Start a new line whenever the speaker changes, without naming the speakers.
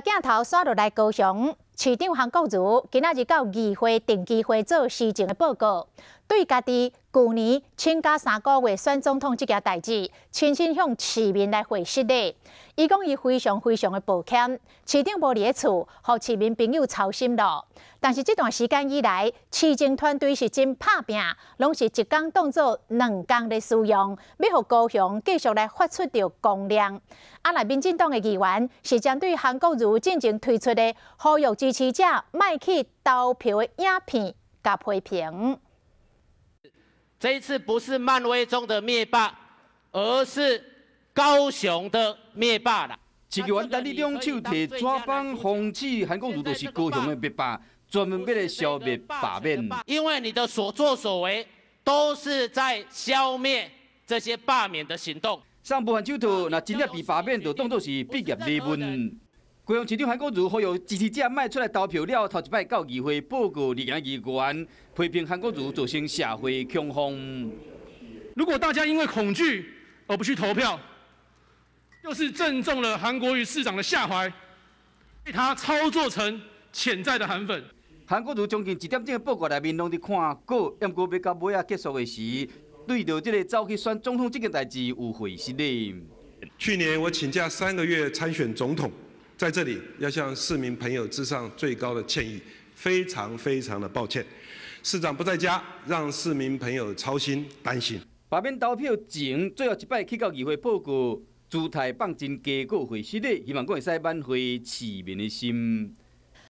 镜头刷落来高雄，市长韩国瑜今仔日到议会定期会做施政的报告。对家己去年请假三个月选总统这件代志，亲身向市民来回释的，伊讲伊非常非常的抱歉，市长无列厝，互市民朋友操心了。但是这段时间以来，市政团队是真拍拼，拢是一工当做两工的使用，欲互高雄继续来发出着光亮。啊，内民进党的议员是将对韩国瑜进行推出的呼吁支持者，卖去投票的影片甲批评。
这一次不是漫威中的灭霸，而是高雄的灭霸了。这个玩的你两手铁抓
钢，红气韩国主都是高雄的灭霸，专门为了消灭罢免。
因为你的所作所为都是在消灭这些罢免的行动。
上部分手头，那真正被罢免的，当作是毕业礼门。高雄市长韩国瑜如何支持者卖出来投票了？头一摆到议会报告，二院议员批评韩国瑜造成社会恐慌。
如果大家因为恐惧而不去投票，又是正中了韩国瑜市长的下怀，被他操作成潜在的韩粉。韩国瑜将近一点钟的报告里面，拢
伫看过，不过要到尾啊结束的时，对到这个走去选总统这个代志
误会是的。去年我请假三个月参选总统。在这里要向市民朋友致上最高的歉意，非常非常的抱歉，市长不在家，让市民朋友操心担心。罢免投票前最后一
摆去到议会报告，姿态放真低，过会，希望阁会使挽回市民的心。